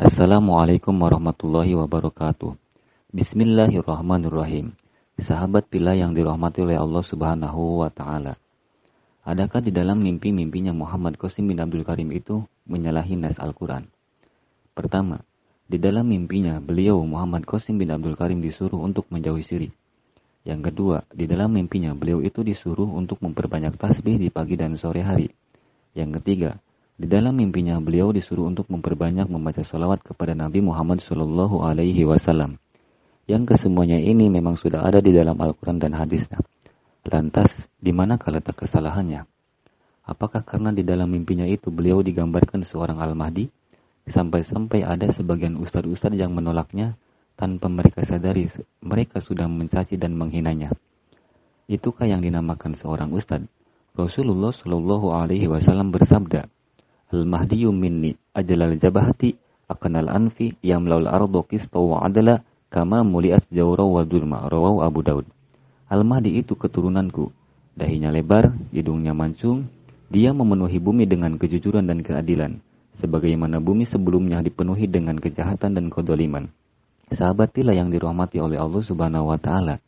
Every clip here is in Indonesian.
Assalamualaikum warahmatullahi wabarakatuh. Bismillahirrahmanirrahim. Sahabat pila yang dirahmati oleh Allah Subhanahu wa taala. Adakah di dalam mimpi-mimpinya Muhammad Qasim bin Abdul Karim itu menyalahi nas Al-Qur'an? Pertama, di dalam mimpinya beliau Muhammad Qasim bin Abdul Karim disuruh untuk menjauhi syirik. Yang kedua, di dalam mimpinya beliau itu disuruh untuk memperbanyak tasbih di pagi dan sore hari. Yang ketiga, di dalam mimpinya beliau disuruh untuk memperbanyak membaca salawat kepada Nabi Muhammad Shallallahu Alaihi Wasallam. Yang kesemuanya ini memang sudah ada di dalam Al-Quran dan hadisnya. Lantas, di mana letak kesalahannya? Apakah karena di dalam mimpinya itu beliau digambarkan seorang Al-Mahdi? Sampai-sampai ada sebagian ustad-ustad yang menolaknya tanpa mereka sadari mereka sudah mencaci dan menghinanya. Itukah yang dinamakan seorang ustad? Rasulullah Shallallahu Alaihi Wasallam bersabda, Al-Mahdiyu minni ajalal jabahti akanal anfi yang ardu qistu wa adala kama muliat jawra wa dulma rawau Abu Daud. Al-Mahdi itu keturunanku. Dahinya lebar, hidungnya mancung, dia memenuhi bumi dengan kejujuran dan keadilan, sebagaimana bumi sebelumnya dipenuhi dengan kejahatan dan kedoliman. Sahabatilah yang dirahmati oleh Allah Subhanahu wa Ta'ala.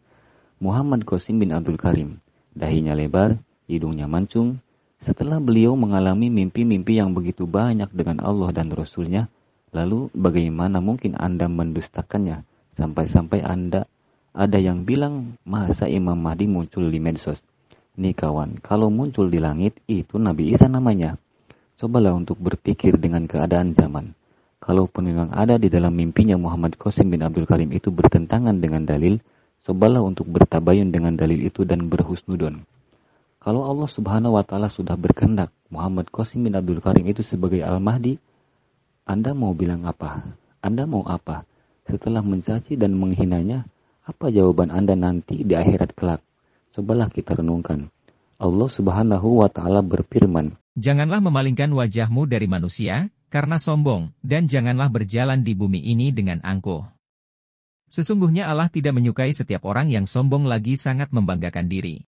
Muhammad Qasim bin Abdul Karim, dahinya lebar, hidungnya mancung, setelah beliau mengalami mimpi-mimpi yang begitu banyak dengan Allah dan Rasulnya, lalu bagaimana mungkin Anda mendustakannya sampai-sampai Anda ada yang bilang masa Imam Mahdi muncul di medsos. Nih kawan, kalau muncul di langit itu Nabi Isa namanya. Cobalah untuk berpikir dengan keadaan zaman. Kalaupun memang ada di dalam mimpinya Muhammad Qasim bin Abdul Karim itu bertentangan dengan dalil, cobalah untuk bertabayun dengan dalil itu dan berhusnudon. Kalau Allah Subhanahu wa taala sudah berkehendak Muhammad Qasim bin Abdul Karim itu sebagai Al-Mahdi, Anda mau bilang apa? Anda mau apa? Setelah mencaci dan menghinanya, apa jawaban Anda nanti di akhirat kelak? Cobalah kita renungkan. Allah Subhanahu wa taala berfirman, "Janganlah memalingkan wajahmu dari manusia karena sombong dan janganlah berjalan di bumi ini dengan angkuh." Sesungguhnya Allah tidak menyukai setiap orang yang sombong lagi sangat membanggakan diri.